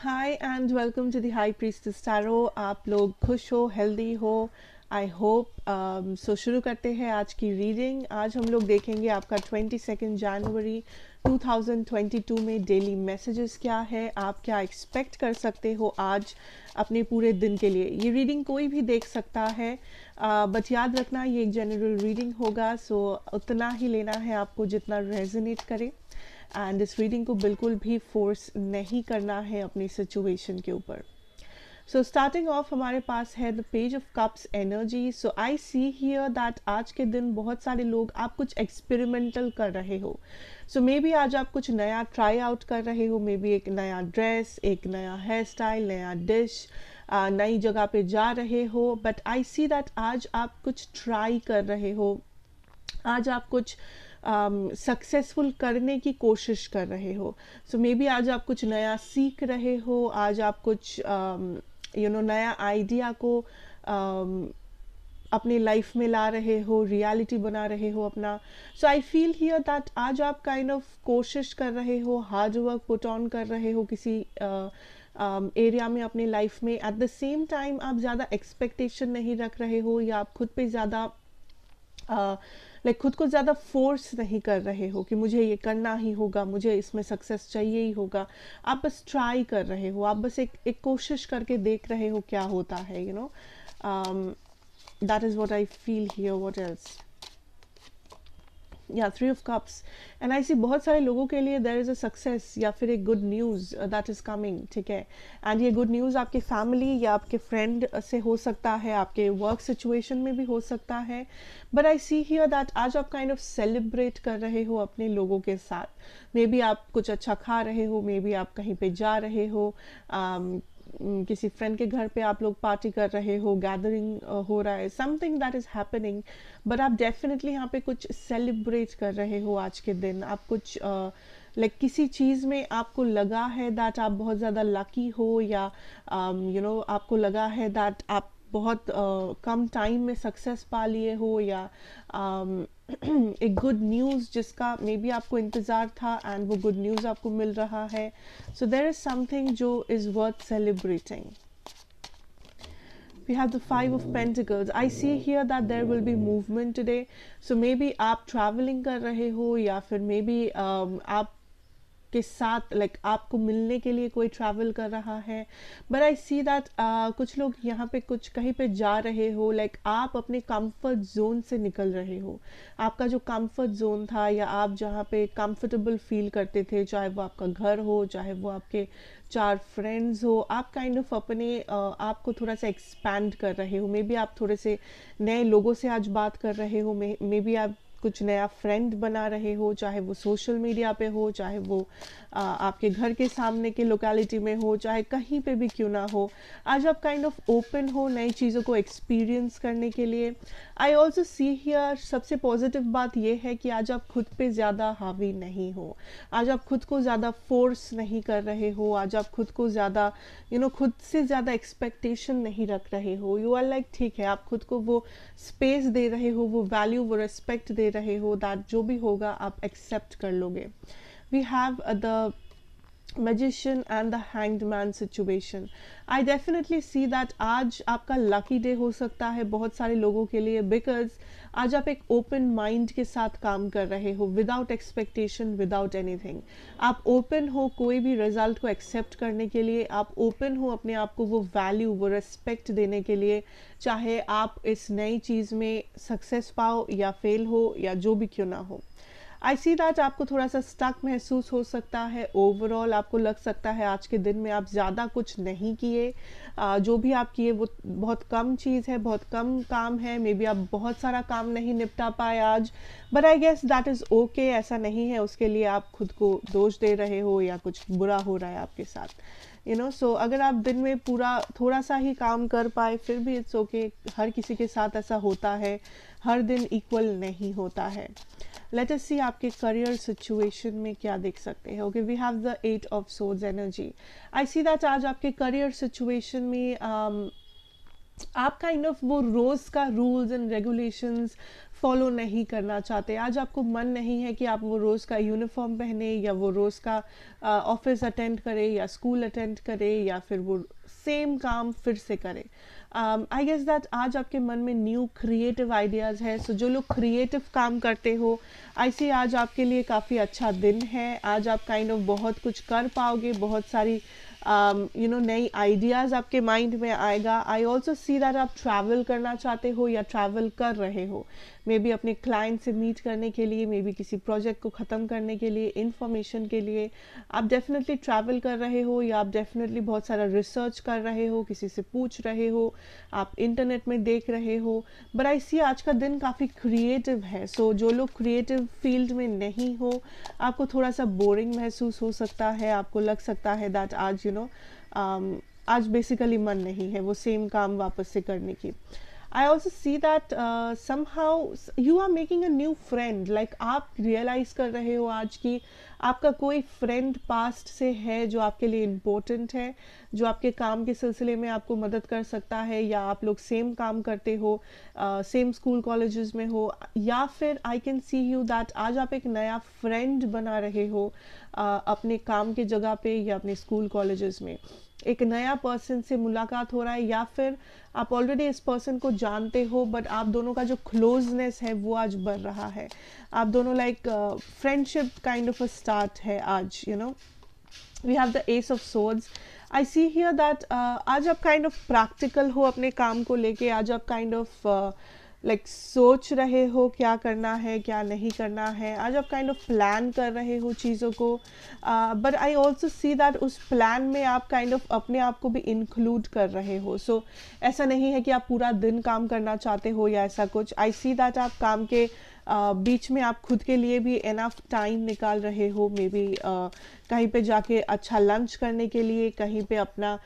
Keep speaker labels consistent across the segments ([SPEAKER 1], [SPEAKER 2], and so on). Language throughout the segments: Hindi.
[SPEAKER 1] Hi and welcome to the high priestess tarot आप लोग खुश हो हेल्दी हो आई होप सो शुरू करते हैं आज की रीडिंग आज हम लोग देखेंगे आपका ट्वेंटी सेकेंड जनवरी 2022 में डेली मैसेजेस क्या है आप क्या एक्सपेक्ट कर सकते हो आज अपने पूरे दिन के लिए ये रीडिंग कोई भी देख सकता है बट uh, याद रखना ये एक जनरल रीडिंग होगा सो so उतना ही लेना है आपको जितना रेजनेट करे एंड इस रीडिंग को बिल्कुल भी फोर्स नहीं करना है अपनी सिचुएशन के ऊपर सो स्टार्टिंग ऑफ हमारे पास है the page of cups energy so I see here that आज के दिन बहुत सारे लोग आप कुछ एक्सपेरिमेंटल कर रहे हो सो मे बी आज आप कुछ नया ट्राई आउट कर रहे हो मे बी एक नया ड्रेस एक नया हेयर स्टाइल नया डिश नई जगह पे जा रहे हो बट आई सी दैट आज आप कुछ ट्राई कर रहे हो आज आप कुछ सक्सेसफुल um, करने की कोशिश कर रहे हो सो मे बी आज आप कुछ नया सीख रहे हो आज आप कुछ you um, know you know, नया आइडिया को um, अपने लाइफ में ला रहे हो रियलिटी बना रहे हो अपना so I feel here that आज आप काइंड ऑफ कोशिश कर रहे हो हार्ड वर्क पुट ऑन कर रहे हो किसी uh, एरिया um, में अपने लाइफ में एट द सेम टाइम आप ज़्यादा एक्सपेक्टेशन नहीं रख रहे हो या आप खुद पे ज़्यादा uh, लाइक खुद को ज़्यादा फोर्स नहीं कर रहे हो कि मुझे ये करना ही होगा मुझे इसमें सक्सेस चाहिए ही होगा आप बस ट्राई कर रहे हो आप बस एक एक कोशिश करके देख रहे हो क्या होता है you know that is what I feel here what else या three of cups and I see बहुत सारे लोगों के लिए देर इज़ अ सक्सेस या फिर एक good news that is coming ठीक है एंड ये गुड न्यूज़ आपके फैमिली या आपके फ्रेंड uh, से हो सकता है आपके वर्क सिचुएशन में भी हो सकता है but I see here that आज आप काइंड ऑफ सेलिब्रेट कर रहे हो अपने लोगों के साथ मे बी आप कुछ अच्छा खा रहे हो मे बी आप कहीं पर जा रहे हो um, किसी फ्रेंड के घर पे आप लोग पार्टी कर रहे हो गैदरिंग हो रहा है something that is happening but आप डेफिनेटली यहाँ पे कुछ सेलिब्रेट कर रहे हो आज के दिन आप कुछ लाइक like, किसी चीज़ में आपको लगा है दैट आप बहुत ज़्यादा लकी हो या यू um, नो आपको लगा है दैट आप बहुत uh, कम टाइम में सक्सेस पा लिए हो या um, एक गुड न्यूज़ जिसका मे बी आपको इंतज़ार था एंड वो गुड न्यूज़ आपको मिल रहा है सो देर इज़ समथिंग जो is worth celebrating we have the five of pentacles i see here that there will be movement today so maybe aap traveling kar rahe ho ya fir maybe um, aap के साथ लाइक like, आपको मिलने के लिए कोई ट्रैवल कर रहा है बट आई सी दैट कुछ लोग यहाँ पे कुछ कहीं पे जा रहे हो लाइक like, आप अपने कंफर्ट जोन से निकल रहे हो आपका जो कंफर्ट जोन था या आप जहाँ पे कंफर्टेबल फील करते थे चाहे वो आपका घर हो चाहे वो आपके चार फ्रेंड्स हो आप काइंड kind ऑफ of अपने uh, आपको थोड़ा सा एक्सपैंड कर रहे हो मे बी आप थोड़े से नए लोगों से आज बात कर रहे हो मे बी आप कुछ नया फ्रेंड बना रहे हो चाहे वो सोशल मीडिया पे हो चाहे वो आ, आपके घर के सामने के लोकेलिटी में हो चाहे कहीं पे भी क्यों ना हो आज आप काइंड ऑफ ओपन हो नई चीज़ों को एक्सपीरियंस करने के लिए आई ऑल्सो सी हियर सबसे पॉजिटिव बात यह है कि आज आप खुद पे ज़्यादा हावी नहीं हो आज आप खुद को ज़्यादा फोर्स नहीं कर रहे हो आज आप खुद को ज़्यादा यू नो खुद से ज़्यादा एक्सपेक्टेशन नहीं रख रहे हो यू आर लाइक ठीक है आप खुद को वो स्पेस दे रहे हो वो वैल्यू वो रेस्पेक्ट दे दे रहे हो दैट जो भी होगा आप एक्सेप्ट कर लोगे we have the magician and the hanged man situation I definitely see that आज आपका लकी डे हो सकता है बहुत सारे लोगों के लिए बिकॉज आज आप एक ओपन माइंड के साथ काम कर रहे हो विदाउट एक्सपेक्टेशन विदाउट एनीथिंग आप ओपन हो कोई भी रिजल्ट को एक्सेप्ट करने के लिए आप ओपन हो अपने आप को वो वैल्यू वो रिस्पेक्ट देने के लिए चाहे आप इस नई चीज़ में सक्सेस पाओ या फेल हो या जो भी क्यों ना हो आई सी दैट आपको थोड़ा सा स्टक महसूस हो सकता है ओवरऑल आपको लग सकता है आज के दिन में आप ज़्यादा कुछ नहीं किए जो भी आप किए वो बहुत कम चीज़ है बहुत कम काम है मे बी आप बहुत सारा काम नहीं निपटा पाए आज but I guess that is okay ऐसा नहीं है उसके लिए आप खुद को दोष दे रहे हो या कुछ बुरा हो रहा है आपके साथ यू नो सो अगर आप दिन में पूरा थोड़ा सा ही काम कर पाए फिर भी इट्स ओके okay, हर किसी के साथ ऐसा होता है हर दिन इक्वल नहीं होता है लेट अस सी आपके करियर सिचुएशन में क्या देख सकते हैं okay we have the eight of swords energy I see that आज आपके करियर सिचुएशन में um, आप काइंड kind ऑफ of वो रोज़ का रूल्स एंड रेगुलेशंस फॉलो नहीं करना चाहते आज आपको मन नहीं है कि आप वो रोज़ का यूनिफॉर्म पहने या वो रोज़ का ऑफिस uh, अटेंड करें या स्कूल अटेंड करें या फिर वो सेम काम फिर से करें आई गेस दैट आज आपके मन में न्यू क्रिएटिव आइडियाज़ हैं सो जो लोग क्रिएटिव काम करते हो आई सी आज आपके लिए काफ़ी अच्छा दिन है आज आप काइंड kind ऑफ of बहुत कुछ कर पाओगे बहुत सारी uh, यू um, नो नई आइडियाज़ आपके माइंड में आएगा आई ऑल्सो सी दैट आप ट्रैवल करना चाहते हो या ट्रैवल कर रहे हो मे बी अपने क्लाइंट से मीट करने के लिए मे बी किसी प्रोजेक्ट को ख़त्म करने के लिए इन्फॉर्मेशन के लिए आप डेफिनेटली ट्रैवल कर रहे हो या आप डेफिनेटली बहुत सारा रिसर्च कर रहे हो किसी से पूछ रहे हो आप इंटरनेट में देख रहे हो बट आई सी आज का दिन काफ़ी क्रिएटिव है सो so, जो लोग क्रिएटिव फील्ड में नहीं हो आपको थोड़ा सा बोरिंग महसूस हो सकता है आपको लग सकता है दैट आज यू नो नो um, आज बेसिकली मन नहीं है वो सेम काम वापस से करने की I also see that uh, somehow you are making a new friend. Like आप realize कर रहे हो आज की आपका कोई friend past से है जो आपके लिए important है जो आपके काम के सिलसिले में आपको मदद कर सकता है या आप लोग same काम करते हो सेम uh, स्कूल colleges में हो या फिर I can see you that आज आप एक नया फ्रेंड बना रहे हो uh, अपने काम के जगह पे या अपने स्कूल colleges में एक नया पर्सन से मुलाकात हो रहा है या फिर आप ऑलरेडी इस पर्सन को जानते हो बट आप दोनों का जो क्लोजनेस है वो आज बढ़ रहा है आप दोनों like friendship kind of a start है आज you know we have the ace of swords I see here that आज आप काइंड ऑफ प्रैक्टिकल हो अपने काम को लेके आज आप kind of uh, like like, सोच रहे हो क्या करना है क्या नहीं करना है आज आप काइंड ऑफ प्लान कर रहे हो चीज़ों को but I also see that उस प्लान में आप काइंड kind ऑफ of अपने आप को भी इंक्लूड कर रहे हो सो so, ऐसा नहीं है कि आप पूरा दिन काम करना चाहते हो या ऐसा कुछ आई सी दैट आप काम के बीच में आप खुद के लिए भी एनफ टाइम निकाल रहे हो मे बी कहीं पे जाके अच्छा लंच करने के लिए कहीं पे अपना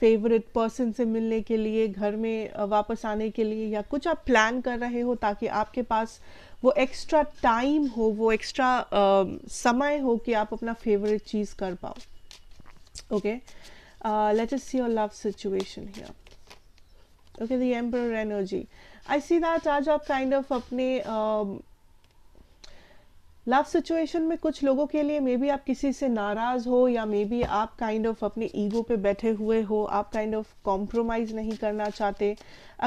[SPEAKER 1] फेवरेट पर्सन से मिलने के लिए घर में वापस आने के लिए या कुछ आप प्लान कर रहे हो ताकि आपके पास वो एक्स्ट्रा टाइम हो वो एक्स्ट्रा समय हो कि आप अपना फेवरेट चीज़ कर पाओ okay let us see your love situation here okay the emperor energy I see that आज आप काइंड ऑफ अपने लव um, सिचुएशन में कुछ लोगों के लिए मे बी आप किसी से नाराज़ हो या मे बी आप काइंड ऑफ अपने ईगो पे बैठे हुए हो आप काइंड ऑफ कॉम्प्रोमाइज़ नहीं करना चाहते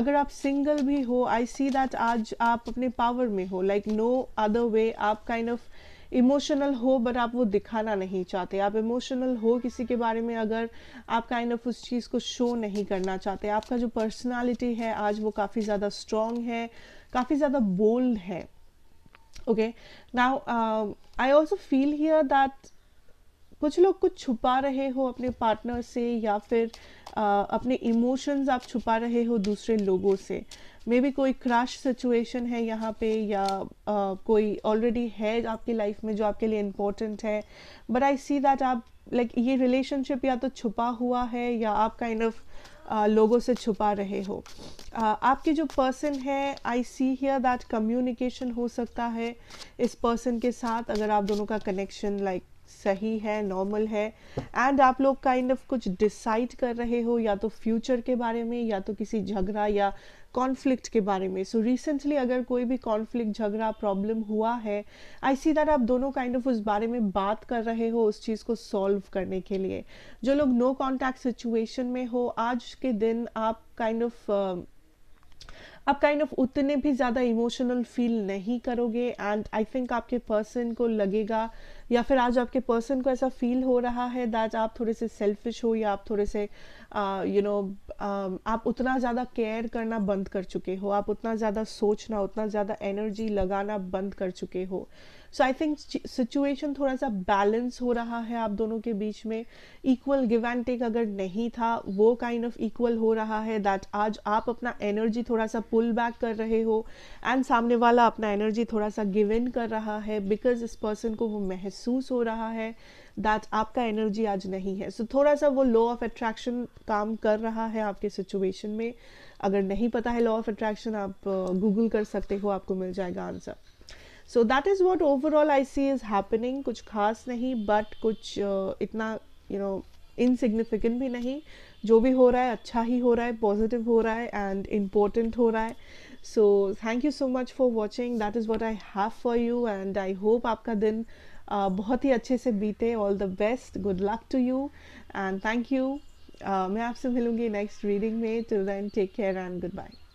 [SPEAKER 1] अगर आप सिंगल भी हो आई सी दैट आज आप अपने पावर में हो लाइक नो अदर वे आप kind kind of of, emotional हो बट आप वो दिखाना नहीं चाहते आप इमोशनल हो किसी के बारे में अगर आप काइंड kind ऑफ of उस चीज़ को शो नहीं करना चाहते आपका जो पर्सनालिटी है आज वो काफ़ी ज़्यादा स्ट्रॉन्ग है काफ़ी ज़्यादा बोल्ड है okay now I also feel here that कुछ लोग कुछ छुपा रहे हो अपने पार्टनर से या फिर आ, अपने इमोशंस आप छुपा रहे हो दूसरे लोगों से मे बी कोई क्रश सिचुएशन है यहाँ पे या आ, कोई ऑलरेडी है आपकी लाइफ में जो आपके लिए इम्पोर्टेंट है बट आई सी दैट आप लाइक like, ये रिलेशनशिप या तो छुपा हुआ है या आप काइंड kind ऑफ of, लोगों से छुपा रहे हो आपके जो पर्सन है I see here that communication हो सकता है इस पर्सन के साथ अगर आप दोनों का कनेक्शन लाइक like, सही है नॉर्मल है एंड आप लोग काइंड kind ऑफ of कुछ डिसाइड कर रहे हो या तो फ्यूचर के बारे में या तो किसी झगड़ा या कॉन्फ्लिक्ट के बारे में सो so, रिसेंटली अगर कोई भी कॉन्फ्लिक्ट झगड़ा प्रॉब्लम हुआ है आई सी दैट आप दोनों काइंड kind ऑफ of उस बारे में बात कर रहे हो उस चीज़ को सॉल्व करने के लिए जो लोग नो कॉन्टैक्ट सिचुएशन में हो आज के दिन आप kind kind of of, uh, आप काइंड kind ऑफ of उतने भी ज़्यादा इमोशनल फील नहीं करोगे एंड आई थिंक आपके पर्सन को लगेगा या फिर आज आपके पर्सन को ऐसा फील हो रहा है दैट आप थोड़े से सेल्फिश हो या आप थोड़े से यू नो आप उतना ज़्यादा केयर करना बंद कर चुके हो आप उतना ज़्यादा सोचना उतना ज़्यादा एनर्जी लगाना बंद कर चुके हो सो आई थिंक सिचुएशन थोड़ा सा बैलेंस हो रहा है आप दोनों के बीच में इक्वल गिव एंड टेक अगर नहीं था वो काइंड ऑफ इक्वल हो रहा है दैट आज आप अपना एनर्जी थोड़ा सा पुल बैक कर रहे हो एंड सामने वाला अपना एनर्जी थोड़ा सा गिव इन कर रहा है बिकॉज इस पर्सन को वो महसूस महसूस हो रहा है दैट आपका एनर्जी आज नहीं है सो so, थोड़ा सा वो लॉ ऑफ अट्रैक्शन काम कर रहा है आपके सिचुएशन में अगर नहीं पता है लॉ ऑफ अट्रैक्शन आप गूगल uh, कर सकते हो आपको मिल जाएगा answer so that is what overall I see is happening कुछ खास नहीं बट कुछ uh, इतना यू नो इनसिग्निफिकेंट भी नहीं जो भी हो रहा है अच्छा ही हो रहा है पॉजिटिव हो रहा है एंड इम्पोर्टेंट हो रहा है so thank you so much for watching that is what I have for you and I hope आपका दिन Uh, बहुत ही अच्छे से बीते all the best good luck to you and thank you मैं आपसे मिलूँगी नेक्स्ट रीडिंग में till then take care and good bye